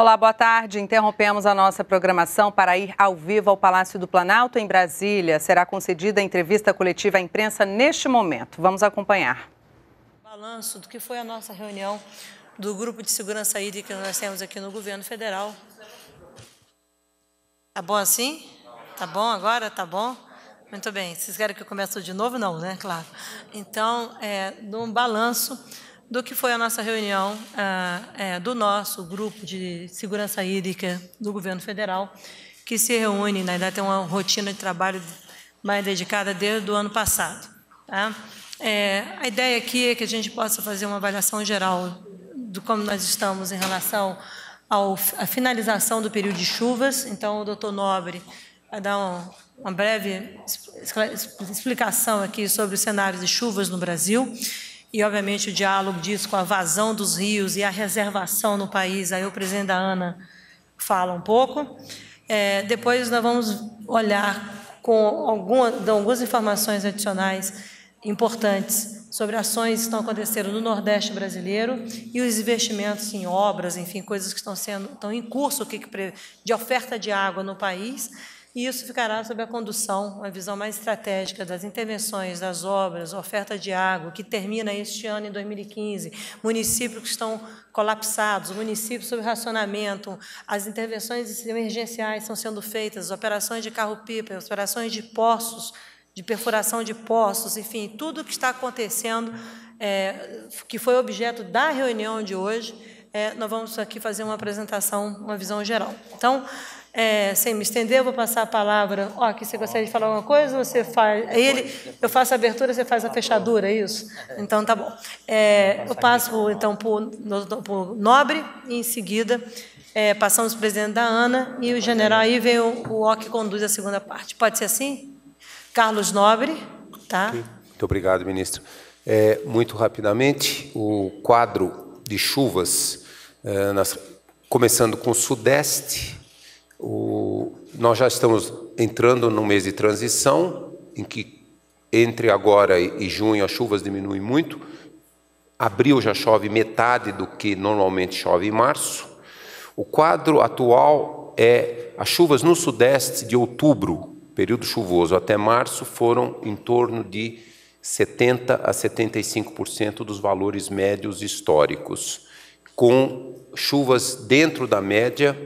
Olá, boa tarde. Interrompemos a nossa programação para ir ao vivo ao Palácio do Planalto, em Brasília. Será concedida a entrevista coletiva à imprensa neste momento. Vamos acompanhar. Balanço do que foi a nossa reunião do grupo de segurança hídrica que nós temos aqui no governo federal. Tá bom assim? Tá bom agora? Tá bom? Muito bem. Vocês querem que eu comece de novo? Não, né? Claro. Então, é, no balanço do que foi a nossa reunião ah, é, do nosso grupo de segurança hídrica do governo federal, que se reúne, na né, verdade, tem uma rotina de trabalho mais dedicada desde o ano passado. Tá? É, a ideia aqui é que a gente possa fazer uma avaliação geral do como nós estamos em relação à finalização do período de chuvas. Então, o doutor Nobre vai dar um, uma breve explicação aqui sobre o cenário de chuvas no Brasil. E, obviamente, o diálogo disso com a vazão dos rios e a reservação no país. Aí o presidente da ANA fala um pouco. É, depois nós vamos olhar com alguma, algumas informações adicionais importantes sobre ações que estão acontecendo no Nordeste brasileiro e os investimentos em obras, enfim, coisas que estão sendo estão em curso que, de oferta de água no país e isso ficará sob a condução, uma visão mais estratégica das intervenções, das obras, oferta de água, que termina este ano, em 2015, municípios que estão colapsados, municípios sob racionamento, as intervenções emergenciais estão sendo feitas, as operações de carro-pipa, as operações de poços, de perfuração de poços, enfim, tudo o que está acontecendo, é, que foi objeto da reunião de hoje, é, nós vamos aqui fazer uma apresentação, uma visão geral. Então, é, sem me estender, eu vou passar a palavra. Ó, aqui você gostaria de falar alguma coisa? Você faz. Ele, eu faço a abertura, você faz a fechadura, é isso? Então tá bom. É, eu passo então para o Nobre e em seguida é, passamos o presidente da ANA e o general aí vem o, o que conduz a segunda parte. Pode ser assim? Carlos Nobre, tá? Muito obrigado, ministro. É, muito rapidamente, o quadro de chuvas, é, nas, começando com o Sudeste o, nós já estamos entrando num mês de transição, em que entre agora e junho as chuvas diminuem muito. Abril já chove metade do que normalmente chove em março. O quadro atual é as chuvas no sudeste de outubro, período chuvoso até março, foram em torno de 70 a 75% dos valores médios históricos, com chuvas dentro da média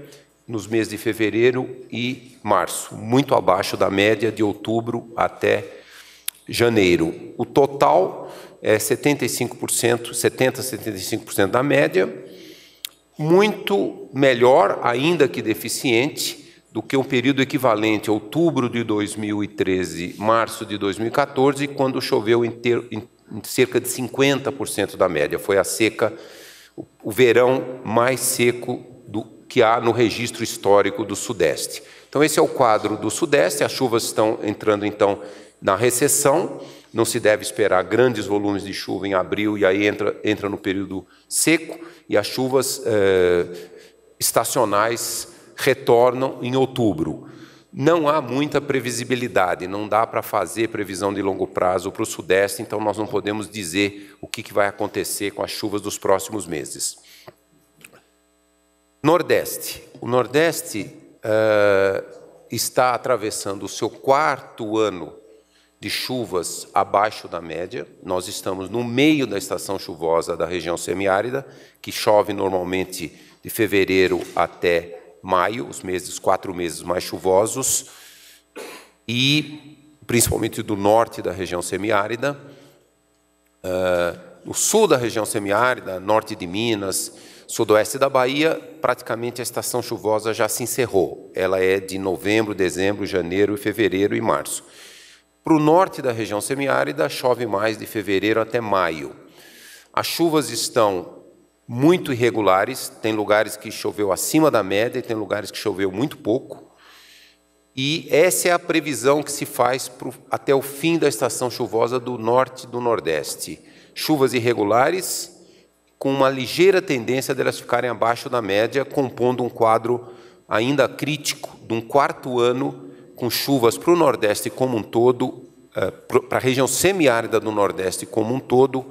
nos meses de fevereiro e março, muito abaixo da média de outubro até janeiro. O total é 75%, 70% 75% da média, muito melhor, ainda que deficiente, do que um período equivalente a outubro de 2013, março de 2014, quando choveu em, ter, em cerca de 50% da média. Foi a seca, o verão mais seco que há no registro histórico do Sudeste. Então, esse é o quadro do Sudeste, as chuvas estão entrando então na recessão, não se deve esperar grandes volumes de chuva em abril, e aí entra, entra no período seco, e as chuvas eh, estacionais retornam em outubro. Não há muita previsibilidade, não dá para fazer previsão de longo prazo para o Sudeste, então nós não podemos dizer o que, que vai acontecer com as chuvas dos próximos meses. Nordeste. O Nordeste uh, está atravessando o seu quarto ano de chuvas abaixo da média. Nós estamos no meio da estação chuvosa da região semiárida, que chove normalmente de fevereiro até maio, os meses, quatro meses mais chuvosos, e principalmente do norte da região semiárida. Uh, no sul da região semiárida, norte de Minas, Sudoeste da Bahia, praticamente a estação chuvosa já se encerrou. Ela é de novembro, dezembro, janeiro, fevereiro e março. Para o norte da região semiárida, chove mais de fevereiro até maio. As chuvas estão muito irregulares, tem lugares que choveu acima da média e tem lugares que choveu muito pouco. E essa é a previsão que se faz pro, até o fim da estação chuvosa do norte e do nordeste. Chuvas irregulares com uma ligeira tendência de elas ficarem abaixo da média, compondo um quadro ainda crítico de um quarto ano com chuvas para o Nordeste como um todo, eh, para a região semiárida do Nordeste como um todo,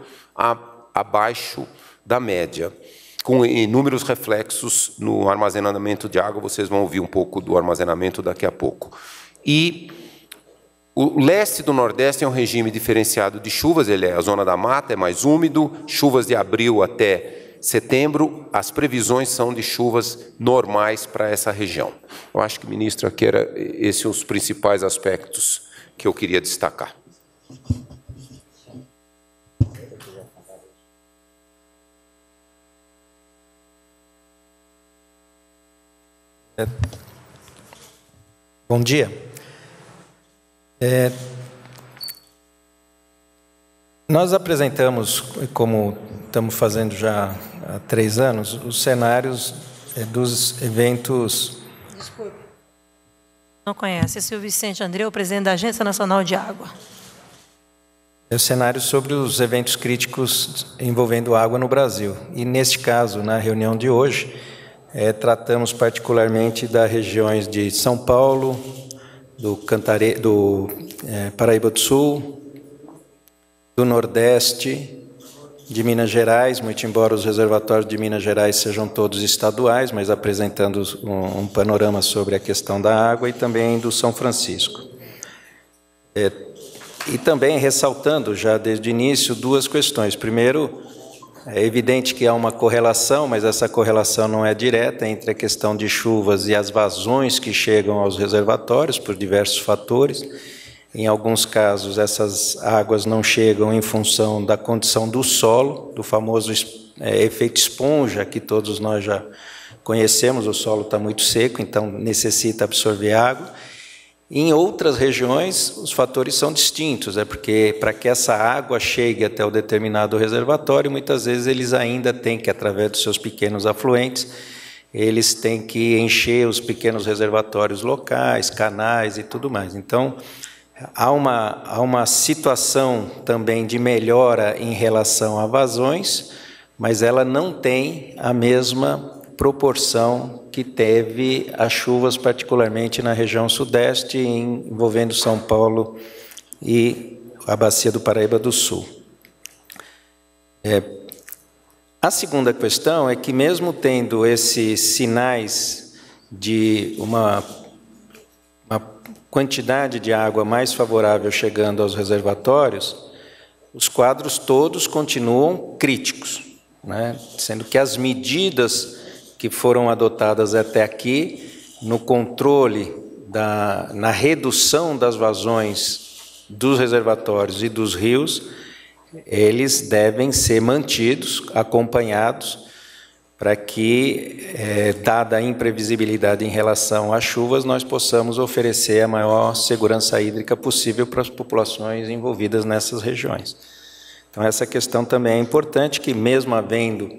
abaixo da média, com inúmeros reflexos no armazenamento de água. Vocês vão ouvir um pouco do armazenamento daqui a pouco. E o leste do Nordeste é um regime diferenciado de chuvas, ele é a zona da mata, é mais úmido, chuvas de abril até setembro, as previsões são de chuvas normais para essa região. Eu acho que, ministra, que era esses é os principais aspectos que eu queria destacar. Bom dia. É, nós apresentamos, como estamos fazendo já há três anos, os cenários é, dos eventos. Desculpe. Não conhece. Sr. Vicente André, o presidente da Agência Nacional de Água. É o cenário sobre os eventos críticos envolvendo água no Brasil. E, neste caso, na reunião de hoje, é, tratamos particularmente das regiões de São Paulo, do, Cantare, do é, Paraíba do Sul, do Nordeste, de Minas Gerais, muito embora os reservatórios de Minas Gerais sejam todos estaduais, mas apresentando um, um panorama sobre a questão da água e também do São Francisco. É, e também ressaltando já desde o início duas questões. Primeiro, é evidente que há uma correlação, mas essa correlação não é direta entre a questão de chuvas e as vazões que chegam aos reservatórios por diversos fatores. Em alguns casos, essas águas não chegam em função da condição do solo, do famoso é, efeito esponja, que todos nós já conhecemos. O solo está muito seco, então necessita absorver água. Em outras regiões, os fatores são distintos, é porque para que essa água chegue até o determinado reservatório, muitas vezes eles ainda têm que, através dos seus pequenos afluentes, eles têm que encher os pequenos reservatórios locais, canais e tudo mais. Então, há uma, há uma situação também de melhora em relação a vazões, mas ela não tem a mesma proporção que teve as chuvas, particularmente na região sudeste, envolvendo São Paulo e a bacia do Paraíba do Sul. É, a segunda questão é que, mesmo tendo esses sinais de uma, uma quantidade de água mais favorável chegando aos reservatórios, os quadros todos continuam críticos, né? sendo que as medidas que foram adotadas até aqui no controle, da, na redução das vazões dos reservatórios e dos rios, eles devem ser mantidos, acompanhados, para que, é, dada a imprevisibilidade em relação às chuvas, nós possamos oferecer a maior segurança hídrica possível para as populações envolvidas nessas regiões. Então, essa questão também é importante, que mesmo havendo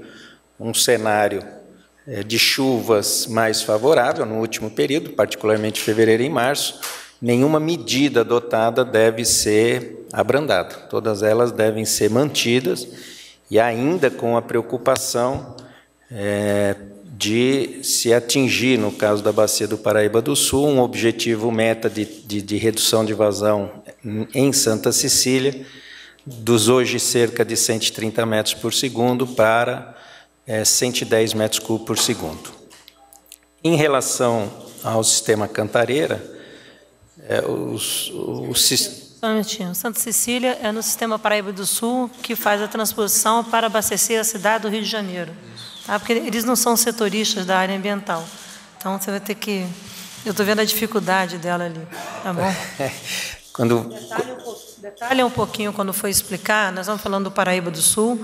um cenário é, de chuvas mais favorável no último período, particularmente fevereiro e março, nenhuma medida adotada deve ser abrandada. Todas elas devem ser mantidas e ainda com a preocupação é, de se atingir, no caso da bacia do Paraíba do Sul, um objetivo meta de, de, de redução de vazão em Santa Cecília, dos hoje cerca de 130 metros por segundo para é 110 metros cúbicos por segundo. Em relação ao sistema Cantareira, é, os, Só um Santa Cecília é no sistema Paraíba do Sul que faz a transposição para abastecer a cidade do Rio de Janeiro. Tá? Porque eles não são setoristas da área ambiental. Então você vai ter que. Eu estou vendo a dificuldade dela ali. Tá bom? Quando. Detalhe um pouquinho Detalha um pouquinho quando foi explicar, nós estamos falando do Paraíba do Sul,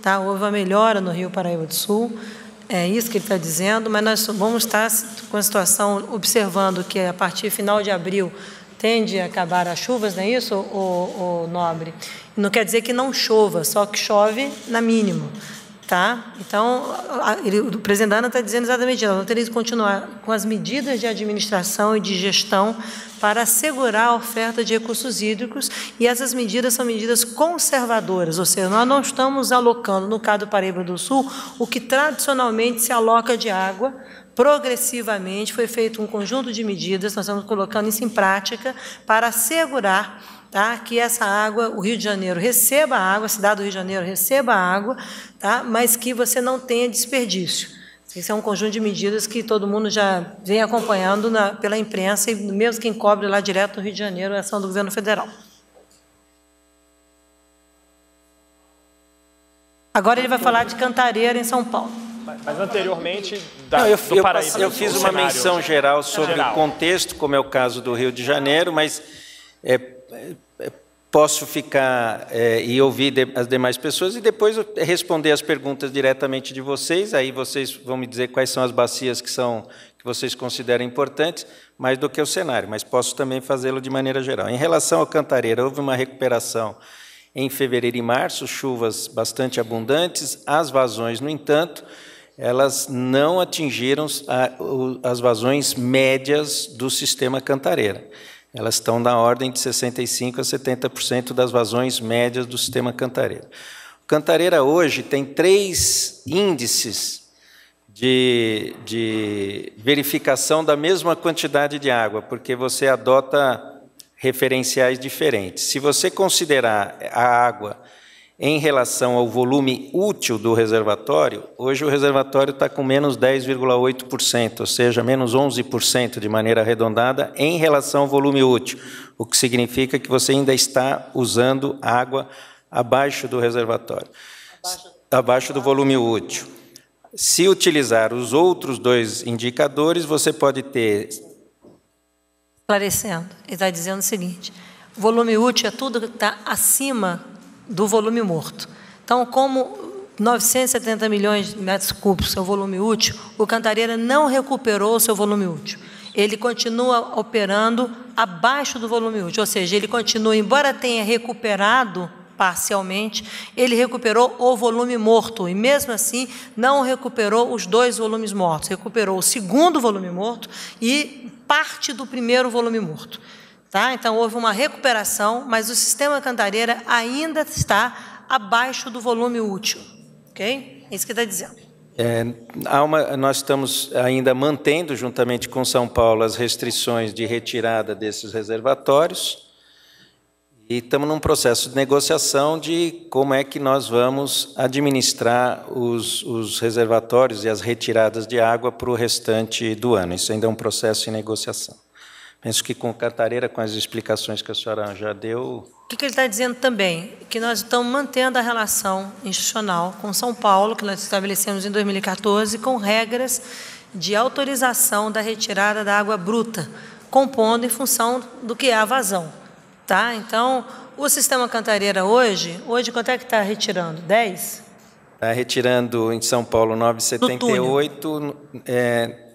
tá? houve uma é melhora no Rio Paraíba do Sul, é isso que ele está dizendo, mas nós vamos estar com a situação, observando que a partir final de abril tende a acabar as chuvas, não é isso, o, o nobre? Não quer dizer que não chova, só que chove na mínima. Tá? Então, a, ele, o presidente ANA está dizendo exatamente isso. Nós teremos que continuar com as medidas de administração e de gestão para assegurar a oferta de recursos hídricos, e essas medidas são medidas conservadoras, ou seja, nós não estamos alocando, no caso do Paraíba do Sul, o que tradicionalmente se aloca de água progressivamente foi feito um conjunto de medidas, nós estamos colocando isso em prática para assegurar tá? que essa água, o Rio de Janeiro receba a água, a cidade do Rio de Janeiro receba a água, tá? mas que você não tenha desperdício. Esse é um conjunto de medidas que todo mundo já vem acompanhando na, pela imprensa, e mesmo quem cobre lá direto no Rio de Janeiro, é a ação do governo federal. Agora ele vai falar de Cantareira, em São Paulo. Mas anteriormente, da, Não, eu, do Paraíba. Eu, eu fiz uma cenário. menção geral sobre geral. o contexto, como é o caso do Rio de Janeiro, mas é, é, é, posso ficar é, e ouvir de, as demais pessoas e depois responder as perguntas diretamente de vocês. Aí vocês vão me dizer quais são as bacias que são que vocês consideram importantes, mais do que o cenário. Mas posso também fazê-lo de maneira geral. Em relação ao Cantareira, houve uma recuperação em fevereiro e março, chuvas bastante abundantes. As vazões, no entanto, elas não atingiram as vazões médias do sistema Cantareira elas estão na ordem de 65% a 70% das vazões médias do sistema Cantareira. O Cantareira hoje tem três índices de, de verificação da mesma quantidade de água, porque você adota referenciais diferentes. Se você considerar a água em relação ao volume útil do reservatório, hoje o reservatório está com menos 10,8%, ou seja, menos 11% de maneira arredondada em relação ao volume útil, o que significa que você ainda está usando água abaixo do reservatório, abaixo, abaixo do volume útil. Se utilizar os outros dois indicadores, você pode ter. Esclarecendo, ele está dizendo o seguinte: volume útil é tudo que está acima do volume morto. Então, como 970 milhões de metros cúbicos é o volume útil, o Cantareira não recuperou o seu volume útil. Ele continua operando abaixo do volume útil, ou seja, ele continua, embora tenha recuperado parcialmente, ele recuperou o volume morto e mesmo assim não recuperou os dois volumes mortos, recuperou o segundo volume morto e parte do primeiro volume morto. Tá? Então, houve uma recuperação, mas o sistema cantareira ainda está abaixo do volume útil. Ok? É isso que está dizendo. É, uma, nós estamos ainda mantendo, juntamente com São Paulo, as restrições de retirada desses reservatórios. E estamos num processo de negociação de como é que nós vamos administrar os, os reservatórios e as retiradas de água para o restante do ano. Isso ainda é um processo de negociação. Penso que com Cantareira, com as explicações que a senhora já deu. O que, que ele está dizendo também? Que nós estamos mantendo a relação institucional com São Paulo, que nós estabelecemos em 2014, com regras de autorização da retirada da água bruta, compondo em função do que é a vazão. Tá? Então, o sistema Cantareira hoje, hoje quanto é que está retirando? 10? Está retirando em São Paulo 9,78,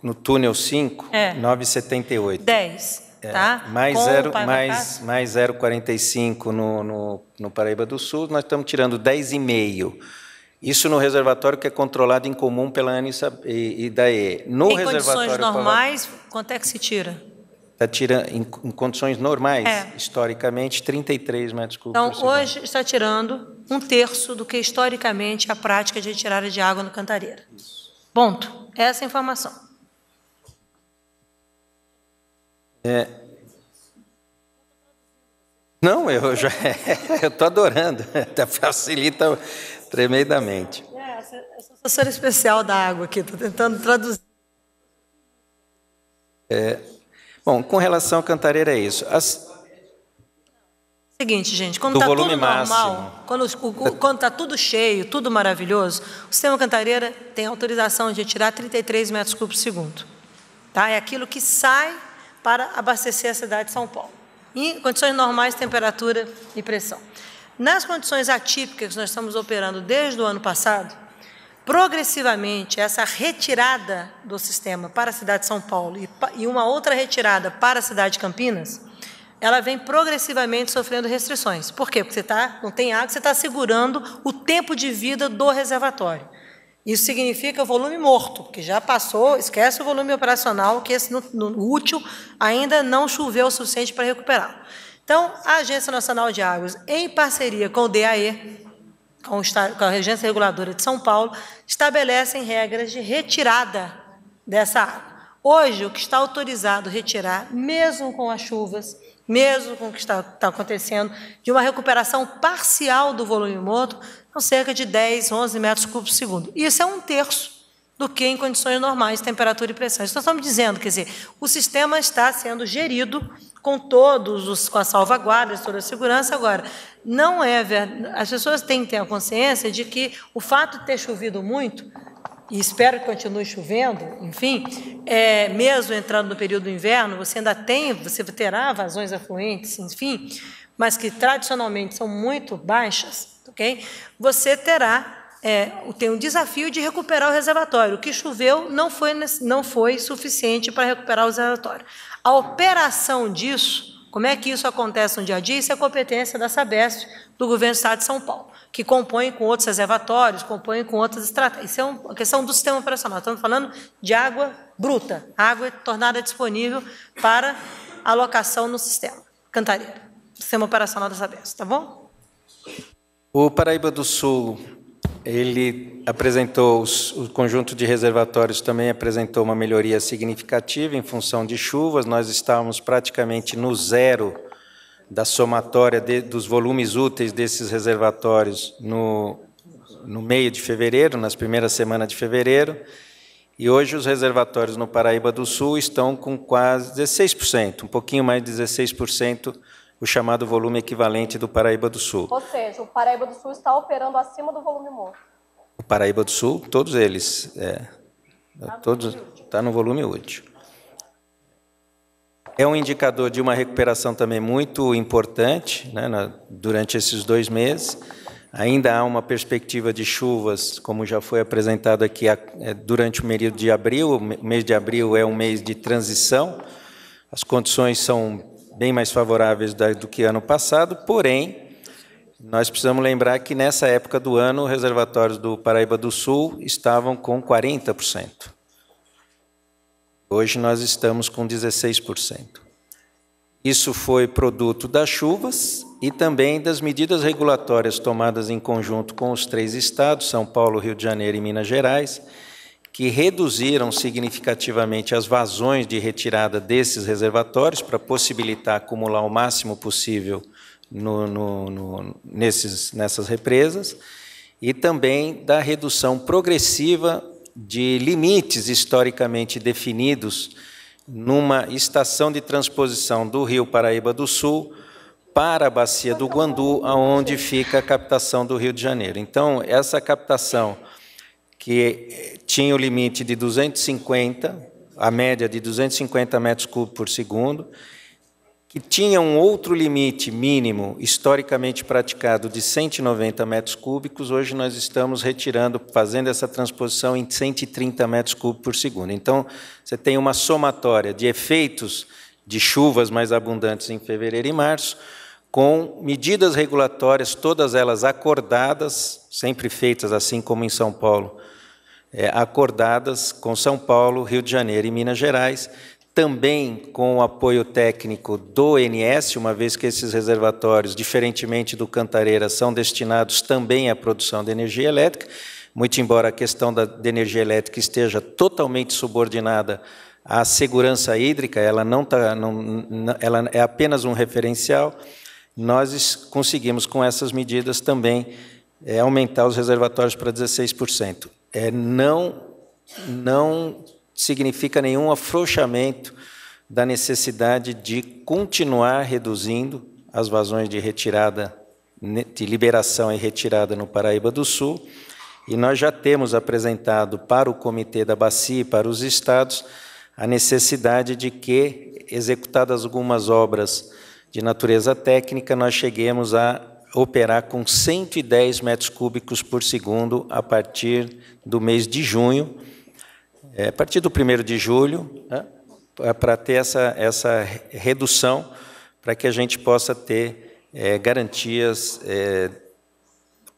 no túnel 5, é. 9,78. 10. É, tá? Mais, Com zero, mais, mais 0,45 no, no, no Paraíba do Sul, nós estamos tirando 10,5. Isso no reservatório que é controlado em comum pela ANISA e, e DAE. No em reservatório condições normais, quanto é que se tira? Está tirando, em, em condições normais, é. historicamente, 33 metros cúbicos. Então, hoje está tirando um terço do que historicamente é a prática de retirada de água no Cantareira. Isso. Ponto. Essa é a informação. É. Não, eu já estou adorando, até facilita tremendamente. É, eu sou especial da água aqui, estou tentando traduzir. É. Bom, com relação à cantareira é isso. As... Seguinte, gente, quando está tudo normal, quando está tudo cheio, tudo maravilhoso, o sistema cantareira tem autorização de tirar 33 metros cúbicos por segundo. Tá? É aquilo que sai para abastecer a cidade de São Paulo, em condições normais, temperatura e pressão. Nas condições atípicas que nós estamos operando desde o ano passado, progressivamente essa retirada do sistema para a cidade de São Paulo e uma outra retirada para a cidade de Campinas, ela vem progressivamente sofrendo restrições. Por quê? Porque você tá, não tem água, você está segurando o tempo de vida do reservatório. Isso significa volume morto, que já passou, esquece o volume operacional, que esse no, no útil ainda não choveu o suficiente para recuperar. Então, a Agência Nacional de Águas, em parceria com o DAE, com, a Regência Reguladora de São Paulo, estabelecem regras de retirada dessa água. Hoje, o que está autorizado retirar, mesmo com as chuvas, mesmo com o que está, está acontecendo, de uma recuperação parcial do volume morto, são cerca de 10, 11 metros cúbicos por segundo. Isso é um terço do que em condições normais, temperatura e pressão. Isso então, nós estamos dizendo, quer dizer, o sistema está sendo gerido com todos os, com a salvaguarda, toda a segurança. Agora, não é As pessoas têm que ter a consciência de que o fato de ter chovido muito, e espero que continue chovendo, enfim, é, mesmo entrando no período do inverno, você ainda tem, você terá vazões afluentes, enfim, mas que tradicionalmente são muito baixas, okay? você terá é, tem um desafio de recuperar o reservatório. O que choveu não foi, não foi suficiente para recuperar o reservatório. A operação disso, como é que isso acontece no dia a dia, isso é competência da Sabesp, do governo do Estado de São Paulo, que compõe com outros reservatórios, compõe com outras estratégias. Isso é uma questão do sistema operacional. Estamos falando de água bruta, água tornada disponível para alocação no sistema. Cantareira sistema operacional dessa benção, tá bom? O Paraíba do Sul, ele apresentou, os, o conjunto de reservatórios também apresentou uma melhoria significativa em função de chuvas, nós estávamos praticamente no zero da somatória de, dos volumes úteis desses reservatórios no, no meio de fevereiro, nas primeiras semanas de fevereiro, e hoje os reservatórios no Paraíba do Sul estão com quase 16%, um pouquinho mais de 16% o chamado volume equivalente do Paraíba do Sul. Ou seja, o Paraíba do Sul está operando acima do volume morto. O Paraíba do Sul, todos eles, é, tá todos está no volume útil. É um indicador de uma recuperação também muito importante né, na, durante esses dois meses. Ainda há uma perspectiva de chuvas, como já foi apresentado aqui, é, durante o período de abril. O mês de abril é um mês de transição. As condições são bem mais favoráveis do que ano passado, porém, nós precisamos lembrar que nessa época do ano, os reservatórios do Paraíba do Sul estavam com 40%. Hoje nós estamos com 16%. Isso foi produto das chuvas e também das medidas regulatórias tomadas em conjunto com os três estados, São Paulo, Rio de Janeiro e Minas Gerais, que reduziram significativamente as vazões de retirada desses reservatórios para possibilitar acumular o máximo possível no, no, no, nesses, nessas represas, e também da redução progressiva de limites historicamente definidos numa estação de transposição do Rio Paraíba do Sul para a bacia do Guandu, aonde fica a captação do Rio de Janeiro. Então, essa captação que eh, tinha o limite de 250, a média de 250 metros cúbicos por segundo, que tinha um outro limite mínimo historicamente praticado de 190 metros cúbicos, hoje nós estamos retirando, fazendo essa transposição em 130 metros cúbicos por segundo. Então, você tem uma somatória de efeitos de chuvas mais abundantes em fevereiro e março, com medidas regulatórias, todas elas acordadas sempre feitas assim como em São Paulo, é, acordadas com São Paulo, Rio de Janeiro e Minas Gerais, também com o apoio técnico do NS, uma vez que esses reservatórios, diferentemente do Cantareira, são destinados também à produção de energia elétrica, muito embora a questão da, da energia elétrica esteja totalmente subordinada à segurança hídrica, ela não, tá, não ela é apenas um referencial. Nós conseguimos com essas medidas também é aumentar os reservatórios para 16%. É, não, não significa nenhum afrouxamento da necessidade de continuar reduzindo as vazões de retirada, né, de liberação e retirada no Paraíba do Sul. E nós já temos apresentado para o Comitê da Bacia e para os estados a necessidade de que, executadas algumas obras de natureza técnica, nós cheguemos a operar com 110 metros cúbicos por segundo a partir do mês de junho, é, a partir do 1 de julho, né, é para ter essa, essa redução, para que a gente possa ter é, garantias é,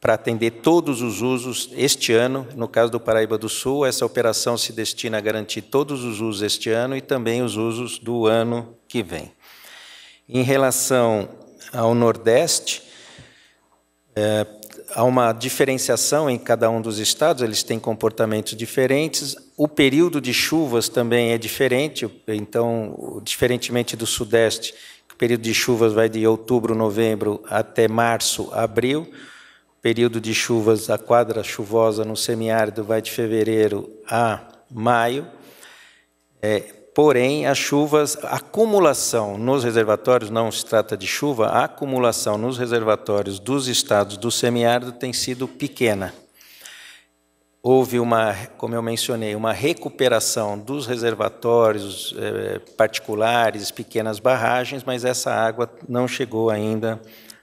para atender todos os usos este ano. No caso do Paraíba do Sul, essa operação se destina a garantir todos os usos este ano e também os usos do ano que vem. Em relação ao Nordeste, é, há uma diferenciação em cada um dos estados, eles têm comportamentos diferentes. O período de chuvas também é diferente, então, diferentemente do Sudeste, o período de chuvas vai de outubro, novembro até março, abril. O período de chuvas, a quadra chuvosa no semiárido vai de fevereiro a maio. É, Porém, as chuvas, a acumulação nos reservatórios, não se trata de chuva, a acumulação nos reservatórios dos estados do semiárido tem sido pequena. Houve uma, como eu mencionei, uma recuperação dos reservatórios eh, particulares, pequenas barragens, mas essa água não chegou ainda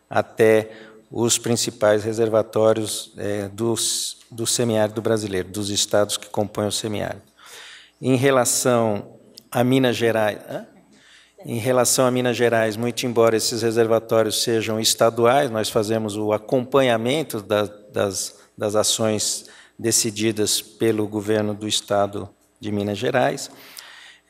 até os principais reservatórios eh, dos, do semiárido brasileiro, dos estados que compõem o semiárido. Em relação a Minas Gerais. Em relação a Minas Gerais, muito embora esses reservatórios sejam estaduais, nós fazemos o acompanhamento da, das, das ações decididas pelo governo do estado de Minas Gerais.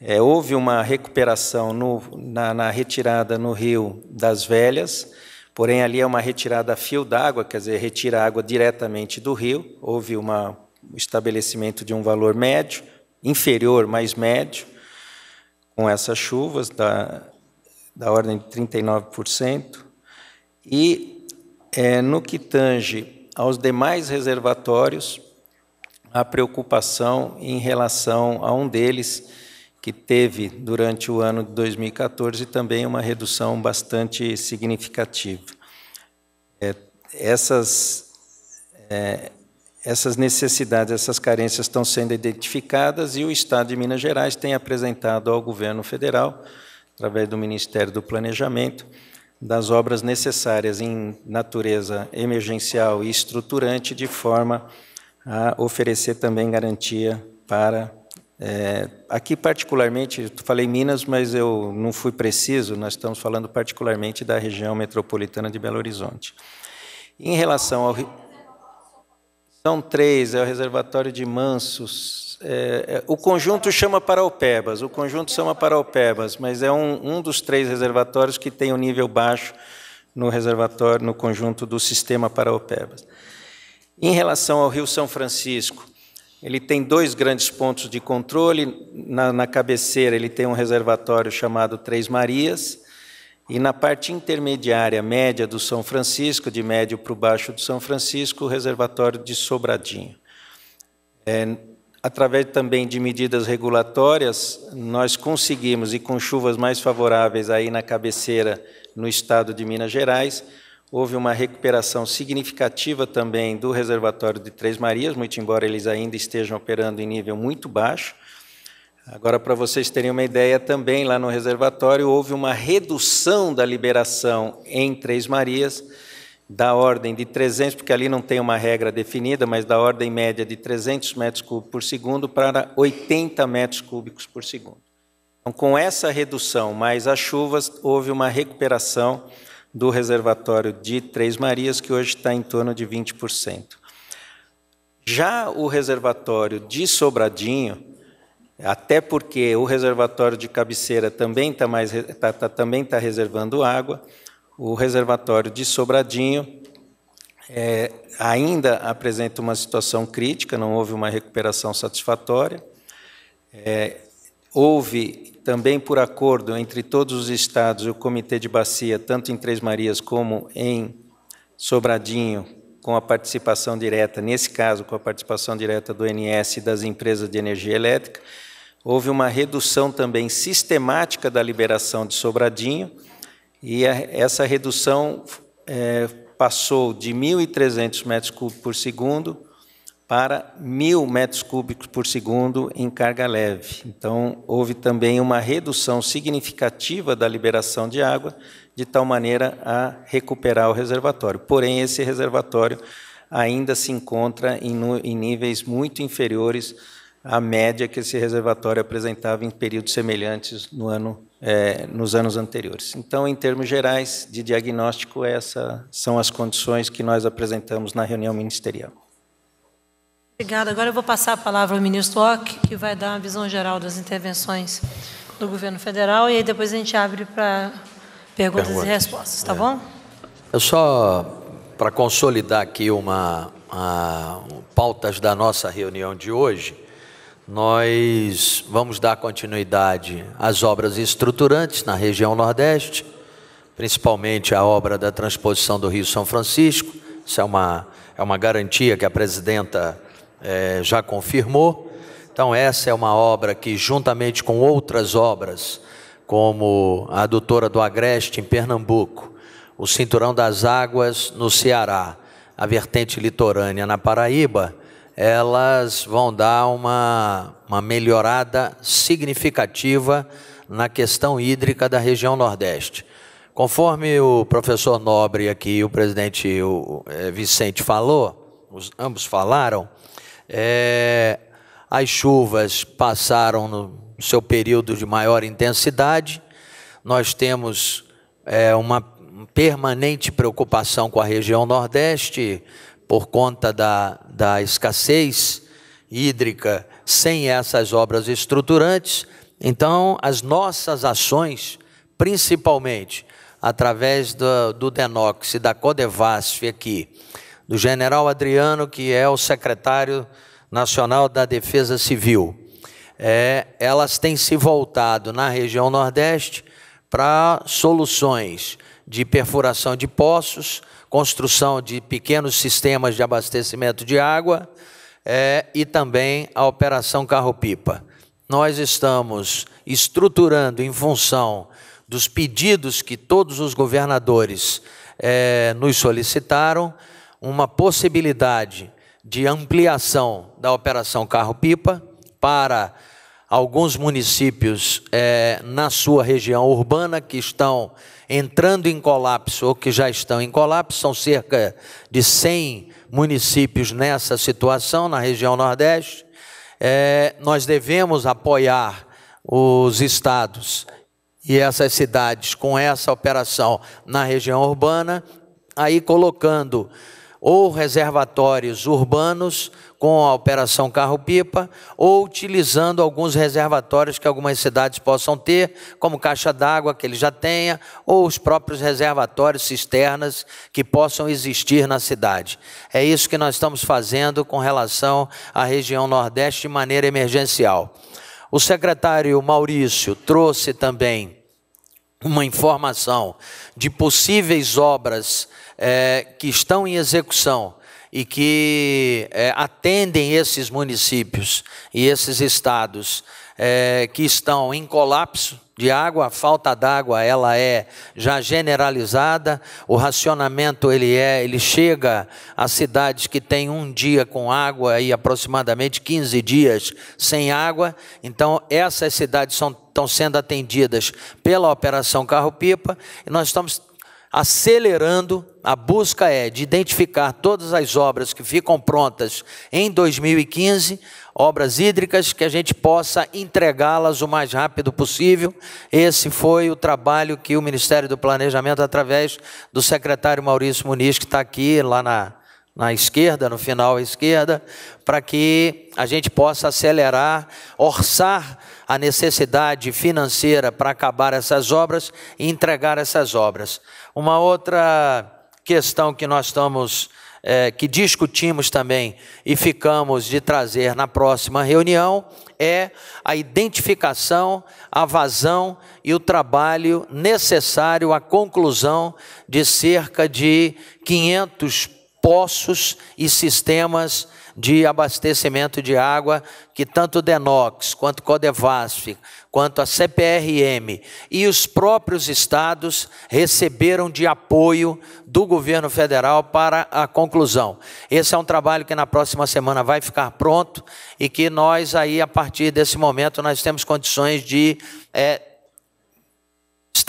É, houve uma recuperação no, na, na, retirada no Rio das Velhas, porém ali é uma retirada a fio d'água, quer dizer, retira água diretamente do rio. Houve uma, um estabelecimento de um valor médio, inferior, mas médio com essas chuvas, da, da ordem de 39%, e é, no que tange aos demais reservatórios, a preocupação em relação a um deles, que teve durante o ano de 2014 também uma redução bastante significativa. É, essas, é, essas necessidades, essas carências estão sendo identificadas e o Estado de Minas Gerais tem apresentado ao governo federal, através do Ministério do Planejamento, das obras necessárias em natureza emergencial e estruturante, de forma a oferecer também garantia para. É, aqui, particularmente, eu falei Minas, mas eu não fui preciso, nós estamos falando particularmente da região metropolitana de Belo Horizonte. Em relação ao são então, três, é o reservatório de Mansos. É, é o conjunto chama Paraupebas, o conjunto chama Paraupebas, mas é um, um dos três reservatórios que tem o um nível baixo no reservatório, no conjunto do sistema Paraupebas. Em relação ao Rio São Francisco, ele tem dois grandes pontos de controle. Na, na cabeceira, ele tem um reservatório chamado Três Marias, e na parte intermediária, média do São Francisco, de médio para o baixo do São Francisco, o reservatório de Sobradinho. É, através também de medidas regulatórias, nós conseguimos, e com chuvas mais favoráveis aí na cabeceira, no estado de Minas Gerais, houve uma recuperação significativa também do reservatório de Três Marias, muito embora eles ainda estejam operando em nível muito baixo, Agora, para vocês terem uma ideia, também lá no reservatório houve uma redução da liberação em Três Marias, da ordem de 300, porque ali não tem uma regra definida, mas da ordem média de 300 metros cúbicos por segundo para 80 metros cúbicos por segundo. Então, com essa redução, mais as chuvas, houve uma recuperação do reservatório de Três Marias, que hoje está em torno de 20%. Já o reservatório de Sobradinho, até porque o reservatório de cabeceira também está mais, tá, tá, também tá reservando água, o reservatório de Sobradinho é, ainda apresenta uma situação crítica, não houve uma recuperação satisfatória. É, houve também por acordo entre todos os estados e o Comitê de Bacia, tanto em Três Marias como em Sobradinho, com a participação direta, nesse caso, com a participação direta do NS e das empresas de energia elétrica, houve uma redução também sistemática da liberação de Sobradinho, e a, é, essa redução é, passou de 1.300 metros cúbicos por segundo para 1.000 metros cúbicos por segundo em carga leve. Então, houve também uma redução significativa da liberação de água, de tal maneira a recuperar o reservatório. Porém, esse reservatório ainda se encontra em, em níveis muito inferiores a média que esse reservatório apresentava em períodos semelhantes no ano, é, nos anos anteriores. Então, em termos gerais de diagnóstico, essas são as condições que nós apresentamos na reunião ministerial. Obrigada. Agora eu vou passar a palavra ao ministro Ock, que vai dar uma visão geral das intervenções do governo federal, e aí depois a gente abre para perguntas, e respostas, tá é. bom? Eu só, para consolidar aqui uma, uma pautas da nossa reunião de hoje, nós vamos dar continuidade às obras estruturantes na região Nordeste, principalmente a obra da transposição do Rio São Francisco. Isso é uma, é uma garantia que a presidenta é, já confirmou. Então, essa é uma obra que, juntamente com outras obras, como a adutora do Agreste, em Pernambuco, o Cinturão das Águas, no Ceará, a vertente litorânea, na Paraíba, elas vão dar uma, uma melhorada significativa na questão hídrica da região Nordeste. Conforme o professor Nobre aqui e o presidente o, é, Vicente falou, os, ambos falaram, é, as chuvas passaram no seu período de maior intensidade, nós temos é, uma permanente preocupação com a região Nordeste, por conta da, da escassez hídrica, sem essas obras estruturantes, então as nossas ações, principalmente através do, do DENOX e da Codevasf aqui, do general Adriano, que é o secretário nacional da Defesa Civil, é, elas têm se voltado na região Nordeste para soluções de perfuração de poços, construção de pequenos sistemas de abastecimento de água é, e também a operação carro-pipa. Nós estamos estruturando em função dos pedidos que todos os governadores é, nos solicitaram, uma possibilidade de ampliação da operação carro-pipa para alguns municípios é, na sua região urbana que estão entrando em colapso ou que já estão em colapso, são cerca de 100 municípios nessa situação na região Nordeste. É, nós devemos apoiar os estados e essas cidades com essa operação na região urbana, aí colocando ou reservatórios urbanos com a operação carro-pipa ou utilizando alguns reservatórios que algumas cidades possam ter, como caixa d'água que ele já tenha, ou os próprios reservatórios cisternas que possam existir na cidade. É isso que nós estamos fazendo com relação à região Nordeste de maneira emergencial. O secretário Maurício trouxe também uma informação de possíveis obras é, que estão em execução e que é, atendem esses municípios e esses estados é, que estão em colapso de água, a falta d'água ela é já generalizada, o racionamento ele é, ele chega a cidades que têm um dia com água e aproximadamente 15 dias sem água, então essas cidades são, estão sendo atendidas pela operação carro-pipa e nós estamos acelerando a busca é de identificar todas as obras que ficam prontas em 2015, obras hídricas, que a gente possa entregá-las o mais rápido possível. Esse foi o trabalho que o Ministério do Planejamento, através do secretário Maurício Muniz, que está aqui lá na, na esquerda, no final à esquerda, para que a gente possa acelerar, orçar a necessidade financeira para acabar essas obras e entregar essas obras. Uma outra questão que nós estamos, é, que discutimos também e ficamos de trazer na próxima reunião é a identificação, a vazão e o trabalho necessário à conclusão de cerca de 500 poços e sistemas de abastecimento de água que tanto Denox, quanto Codevasf, quanto a CPRM e os próprios estados receberam de apoio do governo federal para a conclusão. Esse é um trabalho que na próxima semana vai ficar pronto e que nós aí a partir desse momento nós temos condições de é,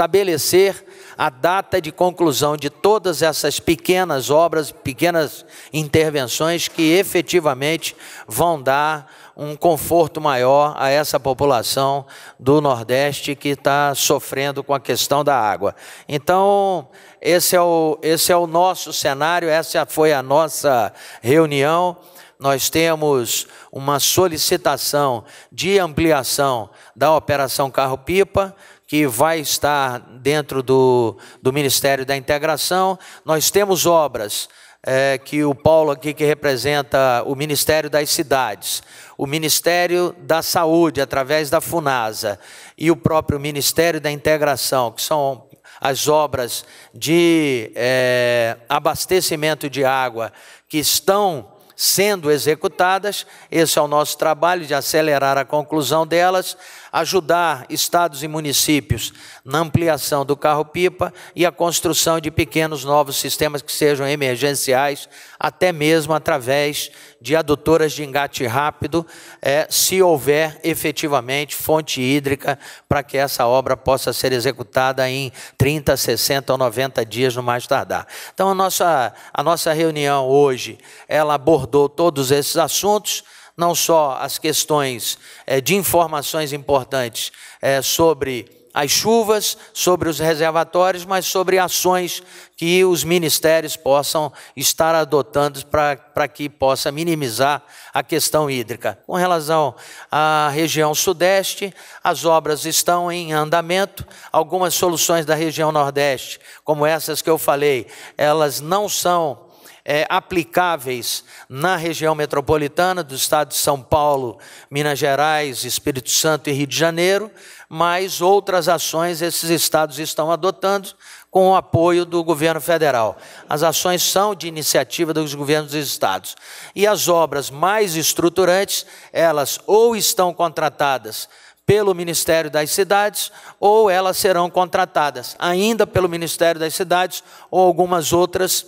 estabelecer a data de conclusão de todas essas pequenas obras, pequenas intervenções que efetivamente vão dar um conforto maior a essa população do Nordeste que está sofrendo com a questão da água. Então, esse é o, esse é o nosso cenário, essa foi a nossa reunião nós temos uma solicitação de ampliação da Operação Carro-Pipa, que vai estar dentro do, do Ministério da Integração. Nós temos obras é, que o Paulo aqui, que representa o Ministério das Cidades, o Ministério da Saúde, através da FUNASA, e o próprio Ministério da Integração, que são as obras de é, abastecimento de água que estão sendo executadas, esse é o nosso trabalho de acelerar a conclusão delas, ajudar estados e municípios na ampliação do carro-pipa e a construção de pequenos novos sistemas que sejam emergenciais, até mesmo através de adutoras de engate rápido, é, se houver efetivamente fonte hídrica para que essa obra possa ser executada em 30, 60 ou 90 dias no mais tardar. Então, a nossa, a nossa reunião hoje, ela abordou abordou todos esses assuntos, não só as questões é, de informações importantes é, sobre as chuvas, sobre os reservatórios, mas sobre ações que os ministérios possam estar adotando para que possa minimizar a questão hídrica. Com relação à região sudeste, as obras estão em andamento. Algumas soluções da região nordeste, como essas que eu falei, elas não são é, aplicáveis na região metropolitana do estado de São Paulo, Minas Gerais, Espírito Santo e Rio de Janeiro, mas outras ações esses estados estão adotando com o apoio do governo federal. As ações são de iniciativa dos governos dos estados. E as obras mais estruturantes, elas ou estão contratadas pelo Ministério das Cidades ou elas serão contratadas ainda pelo Ministério das Cidades ou algumas outras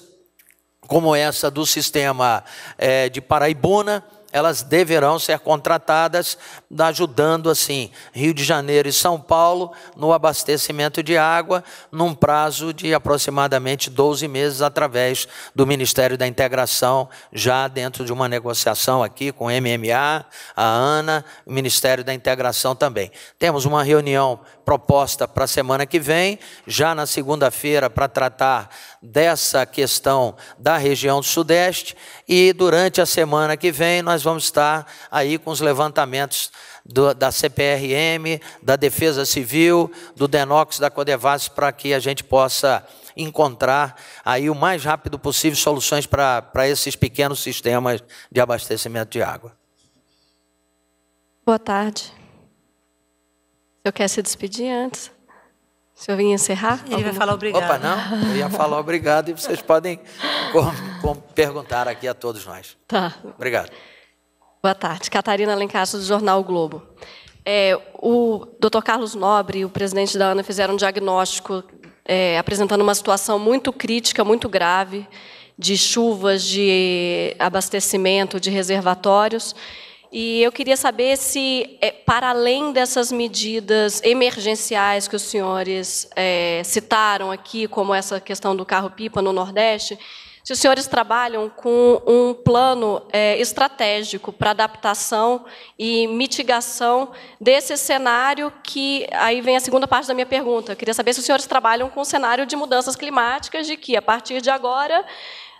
como essa do sistema é, de Paraibuna, elas deverão ser contratadas, ajudando assim Rio de Janeiro e São Paulo no abastecimento de água, num prazo de aproximadamente 12 meses, através do Ministério da Integração, já dentro de uma negociação aqui com o MMA, a ANA, o Ministério da Integração também. Temos uma reunião proposta para a semana que vem, já na segunda-feira, para tratar dessa questão da região do Sudeste. E durante a semana que vem, nós vamos estar aí com os levantamentos do, da CPRM, da Defesa Civil, do Denox, da Codevas, para que a gente possa encontrar aí o mais rápido possível soluções para esses pequenos sistemas de abastecimento de água. Boa tarde senhor quer se despedir antes? O senhor vinha encerrar? Ele Algum... vai falar obrigado. Opa, não, né? eu ia falar obrigado e vocês podem com, com perguntar aqui a todos nós. Tá. Obrigado. Boa tarde. Catarina Lencastro, do Jornal o Globo. É, o doutor Carlos Nobre e o presidente da ANA fizeram um diagnóstico é, apresentando uma situação muito crítica, muito grave, de chuvas, de abastecimento, de reservatórios. E eu queria saber se, é, para além dessas medidas emergenciais que os senhores é, citaram aqui, como essa questão do carro-pipa no Nordeste, se os senhores trabalham com um plano é, estratégico para adaptação e mitigação desse cenário que aí vem a segunda parte da minha pergunta. Eu queria saber se os senhores trabalham com o cenário de mudanças climáticas, de que a partir de agora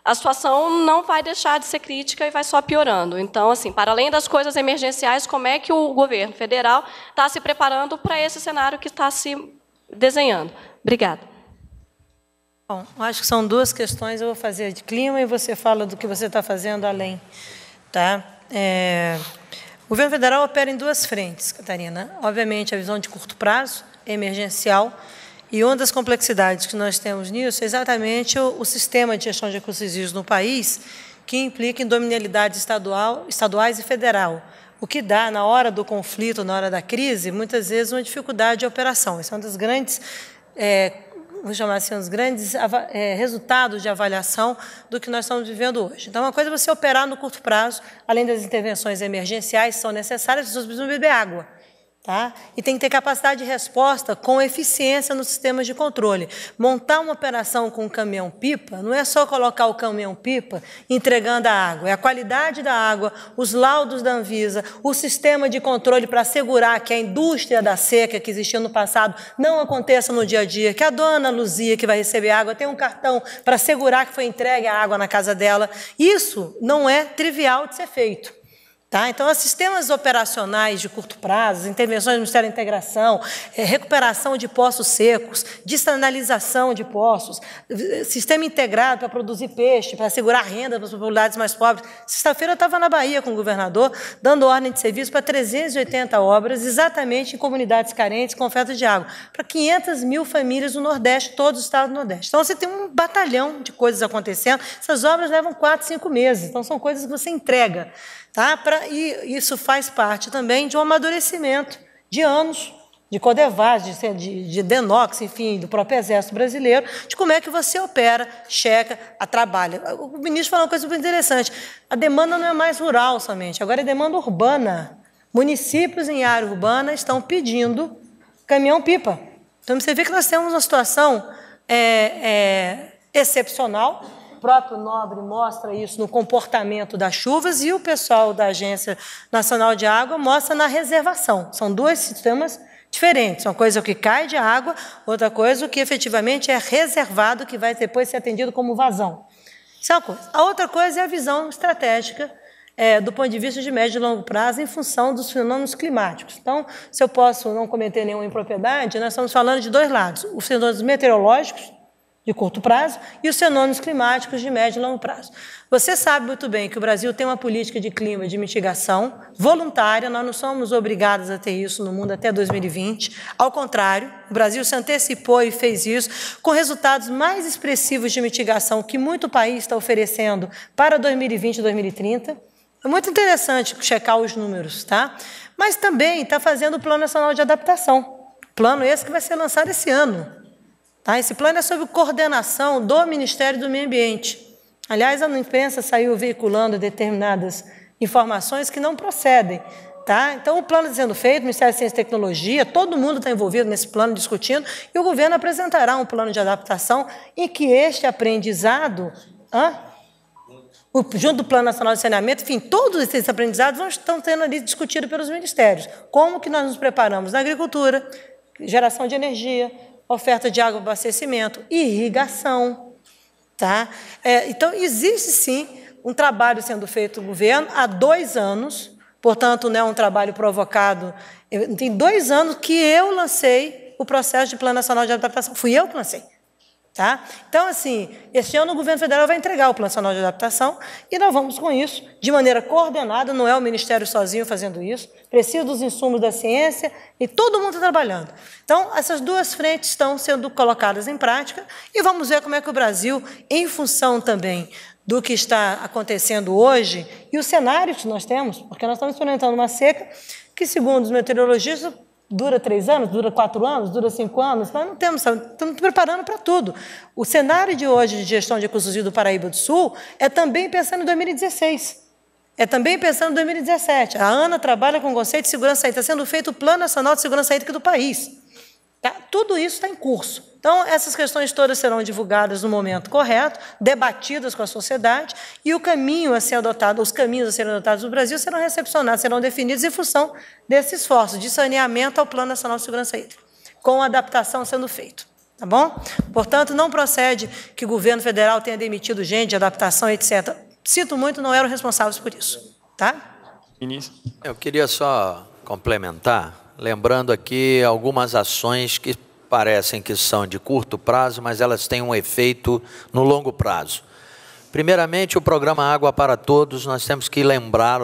a situação não vai deixar de ser crítica e vai só piorando. Então, assim, para além das coisas emergenciais, como é que o governo federal está se preparando para esse cenário que está se desenhando? Obrigada. Bom, acho que são duas questões. Eu vou fazer de clima e você fala do que você está fazendo além, tá? É... O governo federal opera em duas frentes, Catarina. Obviamente, a visão de curto prazo, emergencial, e uma das complexidades que nós temos nisso é exatamente o, o sistema de gestão de recursos hídricos no país, que implica em dominialidade estadual, estaduais e federal. O que dá, na hora do conflito, na hora da crise, muitas vezes uma dificuldade de operação. Isso é um dos grandes é, vou chamar assim, grandes é, resultados de avaliação do que nós estamos vivendo hoje. Então, é uma coisa é você operar no curto prazo, além das intervenções emergenciais que são necessárias, as pessoas precisam beber água. Tá? E tem que ter capacidade de resposta com eficiência nos sistemas de controle. Montar uma operação com um caminhão-pipa não é só colocar o caminhão-pipa entregando a água, é a qualidade da água, os laudos da Anvisa, o sistema de controle para assegurar que a indústria da seca que existia no passado não aconteça no dia a dia, que a dona Luzia que vai receber água tem um cartão para assegurar que foi entregue a água na casa dela. Isso não é trivial de ser feito. Tá? Então, sistemas operacionais de curto prazo, intervenções do Ministério da Integração, eh, recuperação de poços secos, desanalisação de poços, eh, sistema integrado para produzir peixe, para assegurar renda para as populações mais pobres. Sexta-feira eu estava na Bahia com o governador, dando ordem de serviço para 380 obras, exatamente em comunidades carentes com oferta de água, para 500 mil famílias do Nordeste, todos os estados do Nordeste. Então, você tem um batalhão de coisas acontecendo. Essas obras levam quatro, cinco meses. Então, são coisas que você entrega. Tá? Pra, e isso faz parte também de um amadurecimento de anos, de Codevaz, de, de, de Denox, enfim, do próprio Exército Brasileiro, de como é que você opera, checa, trabalha. O ministro falou uma coisa muito interessante. A demanda não é mais rural somente, agora é demanda urbana. Municípios em área urbana estão pedindo caminhão-pipa. Então, você vê que nós temos uma situação é, é, excepcional, próprio Nobre mostra isso no comportamento das chuvas e o pessoal da Agência Nacional de Água mostra na reservação. São dois sistemas diferentes. Uma coisa é o que cai de água, outra coisa é o que efetivamente é reservado, que vai depois ser atendido como vazão. Isso é uma coisa. A outra coisa é a visão estratégica é, do ponto de vista de médio e longo prazo em função dos fenômenos climáticos. Então, se eu posso não cometer nenhuma impropriedade, nós estamos falando de dois lados: os fenômenos meteorológicos, de curto prazo e os fenômenos climáticos de médio e longo prazo. Você sabe muito bem que o Brasil tem uma política de clima de mitigação voluntária, nós não somos obrigados a ter isso no mundo até 2020. Ao contrário, o Brasil se antecipou e fez isso com resultados mais expressivos de mitigação que muito país está oferecendo para 2020 e 2030. É muito interessante checar os números, tá? Mas também está fazendo o Plano Nacional de Adaptação. Plano esse que vai ser lançado esse ano, Tá? Esse plano é sobre coordenação do Ministério do Meio Ambiente. Aliás, a imprensa saiu veiculando determinadas informações que não procedem. Tá? Então, o plano sendo feito, o Ministério da Ciência e Tecnologia, todo mundo está envolvido nesse plano, discutindo, e o governo apresentará um plano de adaptação em que este aprendizado, hã? O, junto do Plano Nacional de Saneamento, enfim, todos esses aprendizados vão, estão sendo ali discutidos pelos ministérios. Como que nós nos preparamos na agricultura, geração de energia, oferta de água abastecimento, irrigação. Tá? É, então, existe sim um trabalho sendo feito no governo há dois anos, portanto, não é um trabalho provocado. tem dois anos que eu lancei o processo de Plano Nacional de Adaptação. Fui eu que lancei. Tá? Então, assim, esse ano o governo federal vai entregar o Plano Nacional de Adaptação e nós vamos com isso, de maneira coordenada, não é o Ministério sozinho fazendo isso, precisa dos insumos da ciência e todo mundo está trabalhando. Então, essas duas frentes estão sendo colocadas em prática e vamos ver como é que o Brasil, em função também do que está acontecendo hoje e os cenários que nós temos, porque nós estamos enfrentando uma seca que, segundo os meteorologistas, dura três anos, dura quatro anos, dura cinco anos. Nós não temos, estamos preparando para tudo. O cenário de hoje de gestão de recursos do Paraíba do Sul é também pensando em 2016. É também pensando em 2017. A ANA trabalha com o conceito de segurança hídrica. Está sendo feito o Plano Nacional de Segurança Hídrica do país. Tá? Tudo isso está em curso. Então, essas questões todas serão divulgadas no momento correto, debatidas com a sociedade, e o caminho a ser adotado, os caminhos a serem adotados no Brasil serão recepcionados, serão definidos em função desse esforço de saneamento ao Plano Nacional de Segurança Hídrica, com adaptação sendo feito. Tá bom? Portanto, não procede que o governo federal tenha demitido gente de adaptação, etc. Sinto muito, não eram responsáveis por isso. Tá? Ministro. Eu queria só complementar lembrando aqui algumas ações que parecem que são de curto prazo, mas elas têm um efeito no longo prazo. Primeiramente, o programa Água para Todos, nós temos que lembrar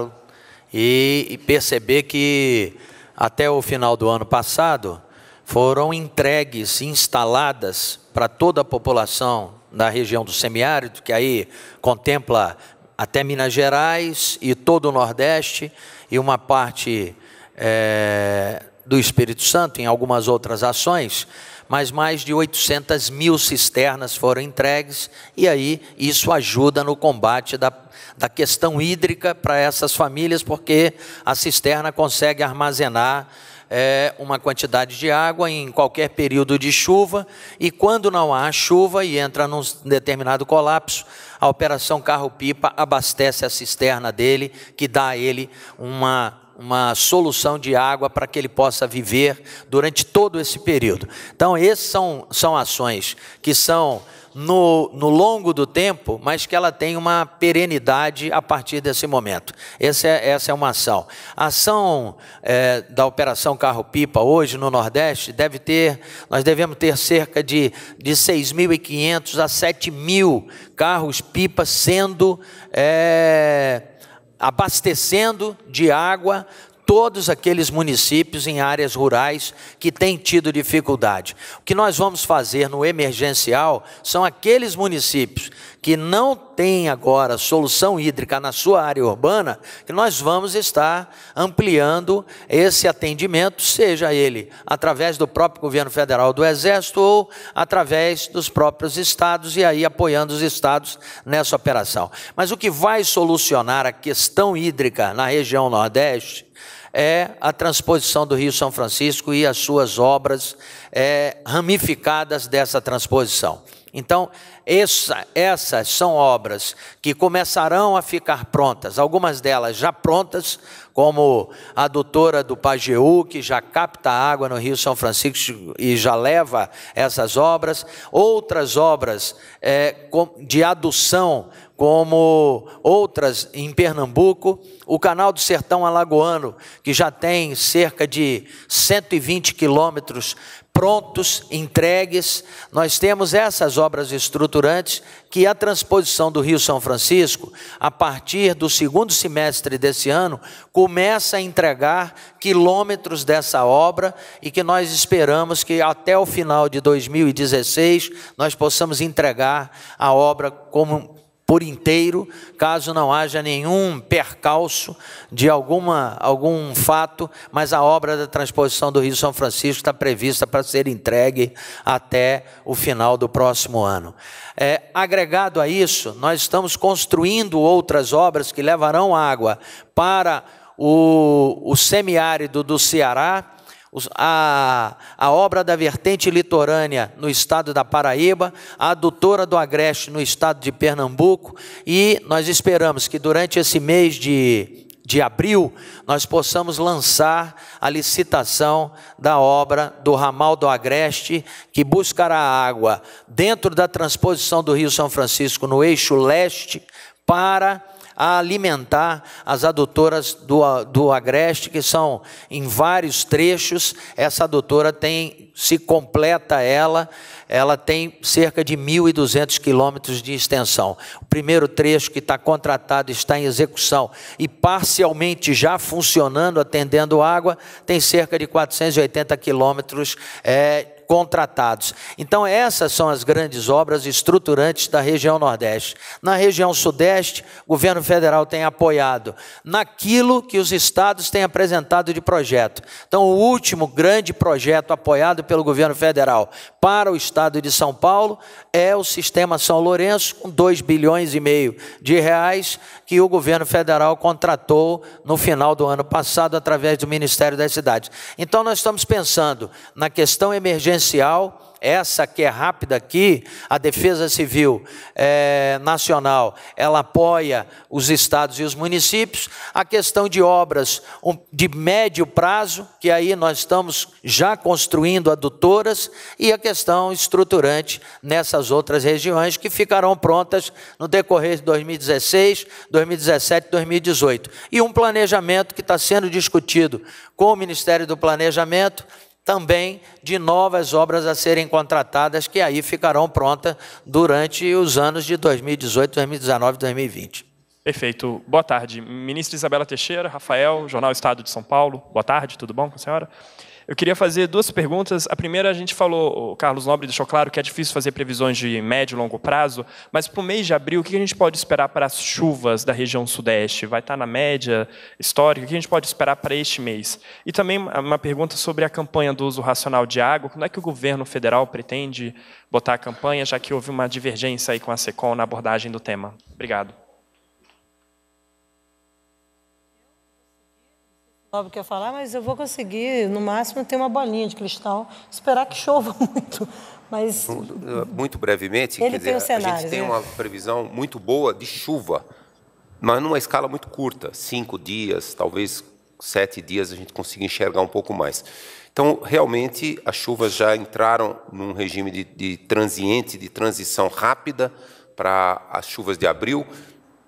e perceber que até o final do ano passado foram entregues, instaladas para toda a população da região do semiárido, que aí contempla até Minas Gerais e todo o Nordeste, e uma parte é, do Espírito Santo em algumas outras ações, mas mais de 800 mil cisternas foram entregues, e aí isso ajuda no combate da, da questão hídrica para essas famílias, porque a cisterna consegue armazenar é, uma quantidade de água em qualquer período de chuva, e quando não há chuva e entra num determinado colapso, a operação carro-pipa abastece a cisterna dele, que dá a ele uma uma solução de água para que ele possa viver durante todo esse período. Então, essas são, são ações que são no, no longo do tempo, mas que ela tem uma perenidade a partir desse momento. Essa é, essa é uma ação. A ação é, da Operação Carro-Pipa hoje no Nordeste deve ter, nós devemos ter cerca de, de 6.500 a 7.000 carros-pipa sendo... É, abastecendo de água todos aqueles municípios em áreas rurais que têm tido dificuldade. O que nós vamos fazer no emergencial são aqueles municípios que não têm agora solução hídrica na sua área urbana, que nós vamos estar ampliando esse atendimento, seja ele através do próprio governo federal do Exército ou através dos próprios estados e aí apoiando os estados nessa operação. Mas o que vai solucionar a questão hídrica na região Nordeste é a transposição do Rio São Francisco e as suas obras é, ramificadas dessa transposição. Então, essa, essas são obras que começarão a ficar prontas, algumas delas já prontas, como a adutora do Pajeú, que já capta água no Rio São Francisco e já leva essas obras, outras obras é, de adução, como outras em Pernambuco, o Canal do Sertão Alagoano, que já tem cerca de 120 quilômetros prontos, entregues. Nós temos essas obras estruturantes que a transposição do Rio São Francisco, a partir do segundo semestre desse ano, começa a entregar quilômetros dessa obra e que nós esperamos que até o final de 2016 nós possamos entregar a obra como por inteiro, caso não haja nenhum percalço de alguma, algum fato, mas a obra da transposição do Rio São Francisco está prevista para ser entregue até o final do próximo ano. É, agregado a isso, nós estamos construindo outras obras que levarão água para o, o semiárido do Ceará a, a obra da vertente litorânea no estado da Paraíba, a adutora do Agreste no estado de Pernambuco, e nós esperamos que durante esse mês de, de abril nós possamos lançar a licitação da obra do ramal do Agreste, que buscará água dentro da transposição do Rio São Francisco no eixo leste para a alimentar as adutoras do, do Agreste, que são em vários trechos. Essa adutora tem, se completa ela, ela tem cerca de 1.200 quilômetros de extensão. O primeiro trecho que está contratado está em execução e parcialmente já funcionando, atendendo água, tem cerca de 480 quilômetros é, contratados. Então, essas são as grandes obras estruturantes da região Nordeste. Na região Sudeste, o governo federal tem apoiado naquilo que os estados têm apresentado de projeto. Então, o último grande projeto apoiado pelo governo federal para o estado de São Paulo é o Sistema São Lourenço, com 2 bilhões e meio de reais que o governo federal contratou no final do ano passado através do Ministério das Cidades. Então, nós estamos pensando na questão emergencial emergencial essa que é rápida aqui, a Defesa Civil é, Nacional, ela apoia os estados e os municípios. A questão de obras um, de médio prazo, que aí nós estamos já construindo adutoras, e a questão estruturante nessas outras regiões que ficarão prontas no decorrer de 2016, 2017, 2018. E um planejamento que está sendo discutido com o Ministério do Planejamento também de novas obras a serem contratadas, que aí ficarão prontas durante os anos de 2018, 2019 e 2020. Perfeito. Boa tarde. Ministra Isabela Teixeira, Rafael, Jornal Estado de São Paulo. Boa tarde, tudo bom com a senhora? Eu queria fazer duas perguntas. A primeira, a gente falou, o Carlos Nobre deixou claro que é difícil fazer previsões de médio e longo prazo, mas para o mês de abril, o que a gente pode esperar para as chuvas da região sudeste? Vai estar tá na média histórica? O que a gente pode esperar para este mês? E também uma pergunta sobre a campanha do uso racional de água. Como é que o governo federal pretende botar a campanha, já que houve uma divergência aí com a SECOM na abordagem do tema? Obrigado. Óbvio que eu falar, mas eu vou conseguir, no máximo, ter uma bolinha de cristal, esperar que chova muito. Mas. Eh, muito brevemente, ele dizer, tem um cenário, a gente tem né? uma previsão muito boa de chuva, mas numa escala muito curta cinco dias, talvez sete dias a gente consiga enxergar um pouco mais. Então, realmente, as chuvas já entraram num regime de, de transiente, de transição rápida para as chuvas de abril.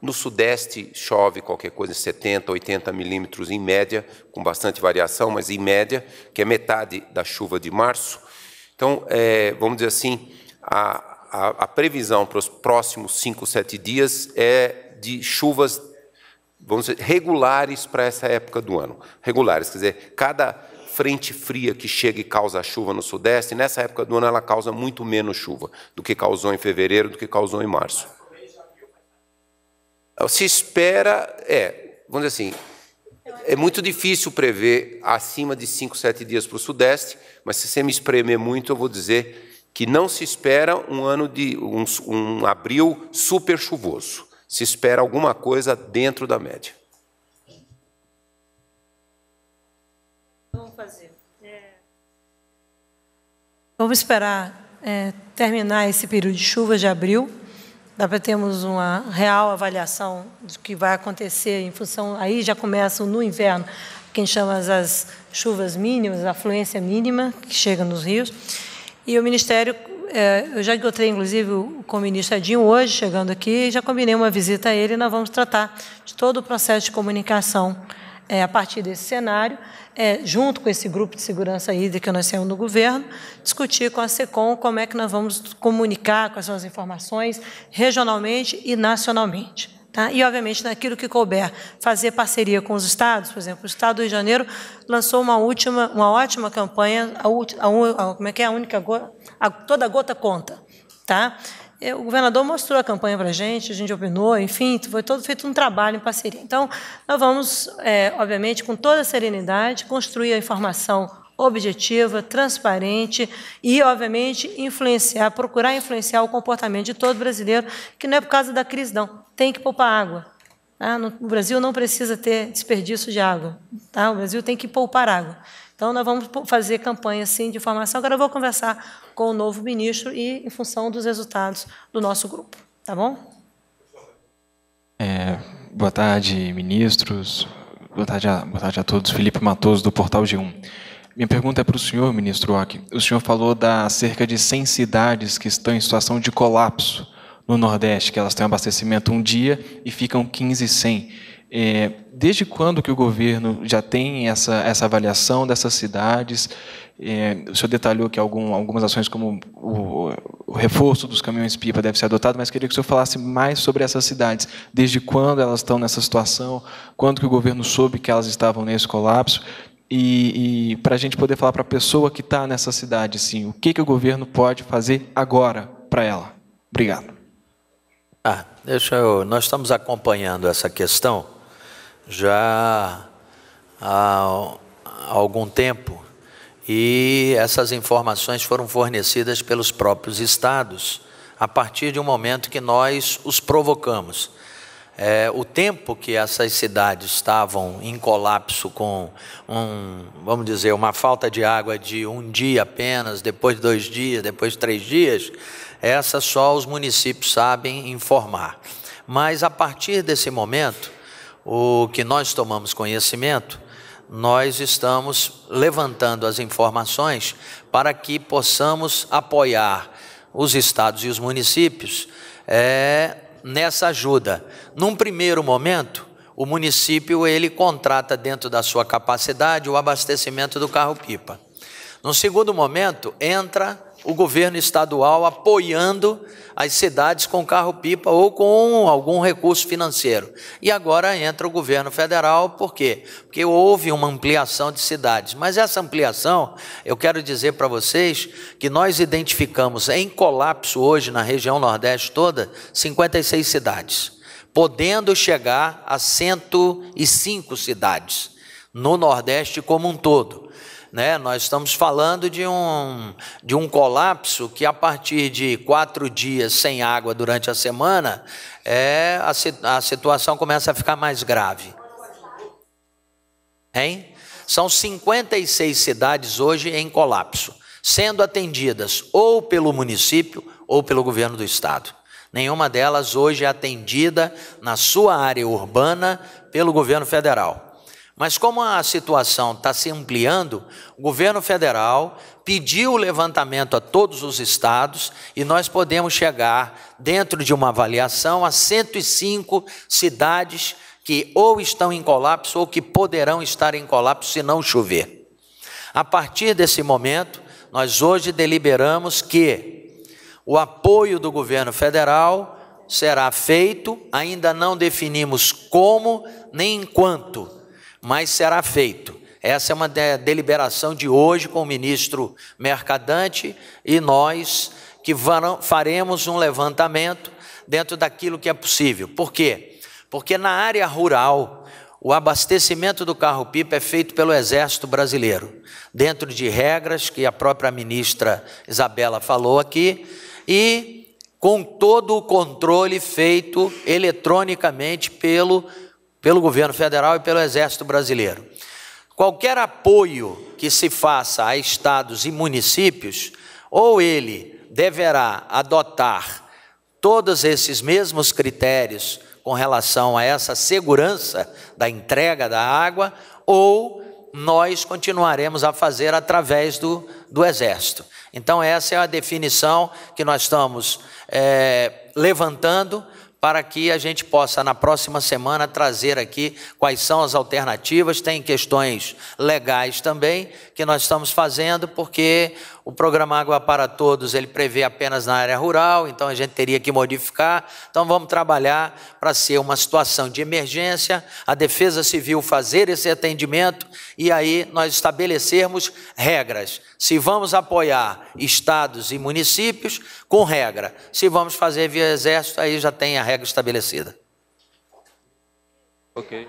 No Sudeste chove qualquer coisa, 70, 80 milímetros em média, com bastante variação, mas em média, que é metade da chuva de março. Então, é, vamos dizer assim, a, a, a, previsão para os próximos 5, 7 dias é de chuvas, vamos dizer, regulares para essa época do ano. Regulares, quer dizer, cada frente fria que chega e causa chuva no Sudeste, nessa época do ano ela causa muito menos chuva do que causou em fevereiro, do que causou em março. Se espera, é, vamos dizer assim, é muito difícil prever acima de 5, 7 dias para o Sudeste, mas se você me espremer muito, eu vou dizer que não se espera um ano de um, um abril super chuvoso. Se espera alguma coisa dentro da média. Vamos fazer. É... Vamos esperar é, terminar esse período de chuvas de abril dá para termos uma real avaliação do que vai acontecer em função. Aí já começam no inverno, quem chama as chuvas mínimas, a afluência mínima que chega nos rios. E o Ministério, é, eu já encontrei, inclusive, com o ministro Edinho hoje, chegando aqui, já combinei uma visita a ele e nós vamos tratar de todo o processo de comunicação é, a partir desse cenário, é, junto com esse grupo de segurança hídrica que nós temos no governo, discutir com a SECOM como é que nós vamos comunicar com as informações regionalmente e nacionalmente. Tá? E, obviamente, naquilo que couber, fazer parceria com os estados, por exemplo, o Estado do Rio de Janeiro lançou uma última, uma ótima campanha, a, a, a como é que é a única gota, toda gota conta, tá? o governador mostrou a campanha para a gente, a gente opinou, enfim, foi todo feito um trabalho em parceria. Então, nós vamos, é, obviamente, com toda a serenidade, construir a informação objetiva, transparente e, obviamente, influenciar, procurar influenciar o comportamento de todo brasileiro, que não é por causa da crise, não. Tem que poupar água. Tá? o Brasil não precisa ter desperdício de água. Tá? O Brasil tem que poupar água. Então, nós vamos fazer campanha, sim, de informação. Agora eu vou conversar com o novo ministro e em função dos resultados do nosso grupo. Tá bom? É, boa tarde, ministros. Boa tarde, a, boa tarde a todos. Felipe Matoso, do Portal G1. Minha pergunta é para o senhor, ministro Ock. O senhor falou da cerca de 100 cidades que estão em situação de colapso no Nordeste, que elas têm abastecimento um dia e ficam 15 sem. É, desde quando que o governo já tem essa, essa avaliação dessas cidades? É, o senhor detalhou que algum, algumas ações como o, o reforço dos caminhões-pipa deve ser adotado, mas queria que o senhor falasse mais sobre essas cidades. Desde quando elas estão nessa situação? Quando que o governo soube que elas estavam nesse colapso? E, e para a gente poder falar para a pessoa que está nessa cidade, sim, o que, que o governo pode fazer agora para ela? Obrigado. Ah, deixa eu. Nós estamos acompanhando essa questão já há algum tempo e essas informações foram fornecidas pelos próprios estados a partir de um momento que nós os provocamos. É, o tempo que essas cidades estavam em colapso com um, vamos dizer, uma falta de água de um dia apenas, depois dois dias, depois três dias, essa só os municípios sabem informar. Mas a partir desse momento, o que nós tomamos conhecimento, nós estamos levantando as informações para que possamos apoiar os estados e os municípios é, nessa ajuda. Num primeiro momento, o município ele contrata dentro da sua capacidade o abastecimento do carro-pipa. No segundo momento, entra o governo estadual apoiando as cidades com carro-pipa ou com algum recurso financeiro. E agora entra o governo federal, por quê? Porque houve uma ampliação de cidades. Mas essa ampliação, eu quero dizer para vocês que nós identificamos em colapso hoje na região Nordeste toda 56 cidades, podendo chegar a 105 cidades no Nordeste como um todo né? Nós estamos falando de um, de um colapso que, a partir de quatro dias sem água durante a semana, é, a, a situação começa a ficar mais grave. Hein? São 56 cidades hoje em colapso, sendo atendidas ou pelo município ou pelo governo do estado. Nenhuma delas hoje é atendida na sua área urbana pelo governo federal. Mas como a situação está se ampliando, o governo federal pediu o levantamento a todos os estados e nós podemos chegar, dentro de uma avaliação, a 105 cidades que ou estão em colapso ou que poderão estar em colapso se não chover. A partir desse momento, nós hoje deliberamos que o apoio do governo federal será feito, ainda não definimos como nem em quanto mas será feito. Essa é uma de deliberação de hoje com o ministro Mercadante e nós que faremos um levantamento dentro daquilo que é possível. Por quê? Porque na área rural, o abastecimento do carro-pipa é feito pelo Exército Brasileiro, dentro de regras que a própria ministra Isabela falou aqui, e com todo o controle feito eletronicamente pelo pelo governo federal e pelo Exército Brasileiro. Qualquer apoio que se faça a estados e municípios, ou ele deverá adotar todos esses mesmos critérios com relação a essa segurança da entrega da água, ou nós continuaremos a fazer através do, do Exército. Então, essa é a definição que nós estamos é, levantando para que a gente possa, na próxima semana, trazer aqui quais são as alternativas. Tem questões legais também que nós estamos fazendo, porque o programa Água para Todos ele prevê apenas na área rural, então a gente teria que modificar. Então vamos trabalhar para ser uma situação de emergência, a Defesa Civil fazer esse atendimento e aí nós estabelecermos regras. Se vamos apoiar estados e municípios, com regra. Se vamos fazer via Exército, aí já tem a regra estabelecida. Ok.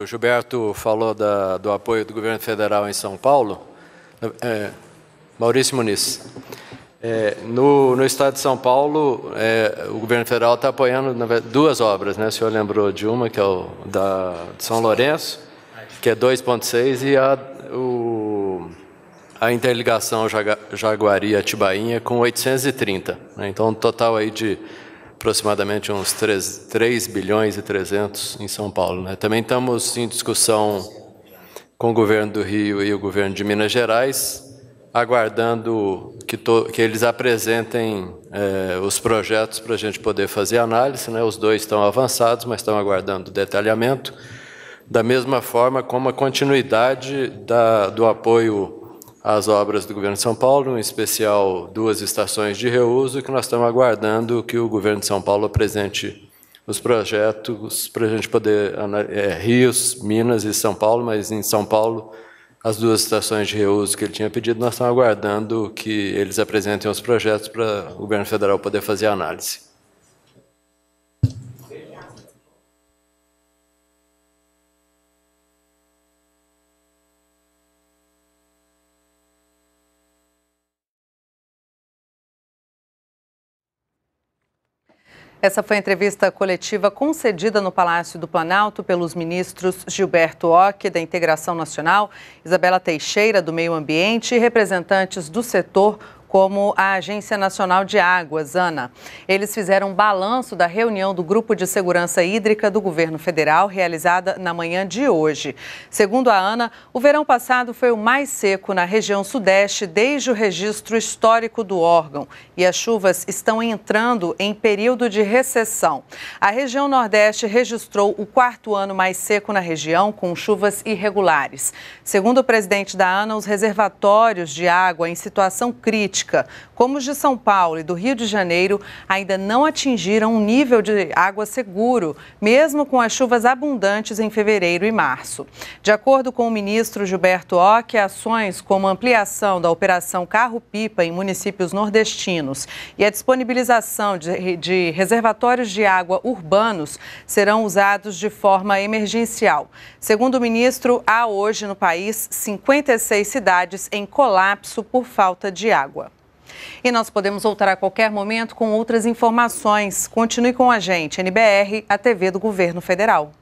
O Gilberto falou da, do apoio do governo federal em São Paulo. É, Maurício Muniz. É, no, no, estado de São Paulo, é, o governo federal está apoiando duas obras, né? O senhor lembrou de uma, que é o da de São Lourenço, que é 2,6, e a, o a interligação Jaguari-Atibainha com 830. Né? Então, um total aí de aproximadamente uns 3, 3 bilhões e 300 em São Paulo. Né? Também estamos em discussão com o governo do Rio e o governo de Minas Gerais, aguardando que, to, que eles apresentem eh, os projetos para a gente poder fazer análise. Né? Os dois estão avançados, mas estão aguardando detalhamento. Da mesma forma como a continuidade da, do apoio as obras do governo de São Paulo, em especial duas estações de reuso, que nós estamos aguardando que o governo de São Paulo apresente os projetos para a gente poder. É, Rios, Minas e São Paulo, mas em São Paulo, as duas estações de reuso que ele tinha pedido, nós estamos aguardando que eles apresentem os projetos para o governo federal poder fazer a análise. Essa foi a entrevista coletiva concedida no Palácio do Planalto pelos ministros Gilberto Ock, da Integração Nacional, Isabela Teixeira, do Meio Ambiente e representantes do setor como a Agência Nacional de Águas, ANA. Eles fizeram um balanço da reunião do Grupo de Segurança Hídrica do Governo Federal, realizada na manhã de hoje. Segundo a ANA, o verão passado foi o mais seco na região sudeste desde o registro histórico do órgão e as chuvas estão entrando em período de recessão. A região nordeste registrou o quarto ano mais seco na região, com chuvas irregulares. Segundo o presidente da ANA, os reservatórios de água em situação crítica crítica, como os de São Paulo e do Rio de Janeiro, ainda não atingiram um nível de água seguro, mesmo com as chuvas abundantes em fevereiro e março. De acordo com o ministro Gilberto Ock, ações como ampliação da operação Carro-Pipa em municípios nordestinos e a disponibilização de, de reservatórios de água urbanos serão usados de forma emergencial. Segundo o ministro, há hoje no país 56 cidades em colapso por falta de água. E nós podemos voltar a qualquer momento com outras informações. Continue com a gente, NBR, a TV do Governo Federal.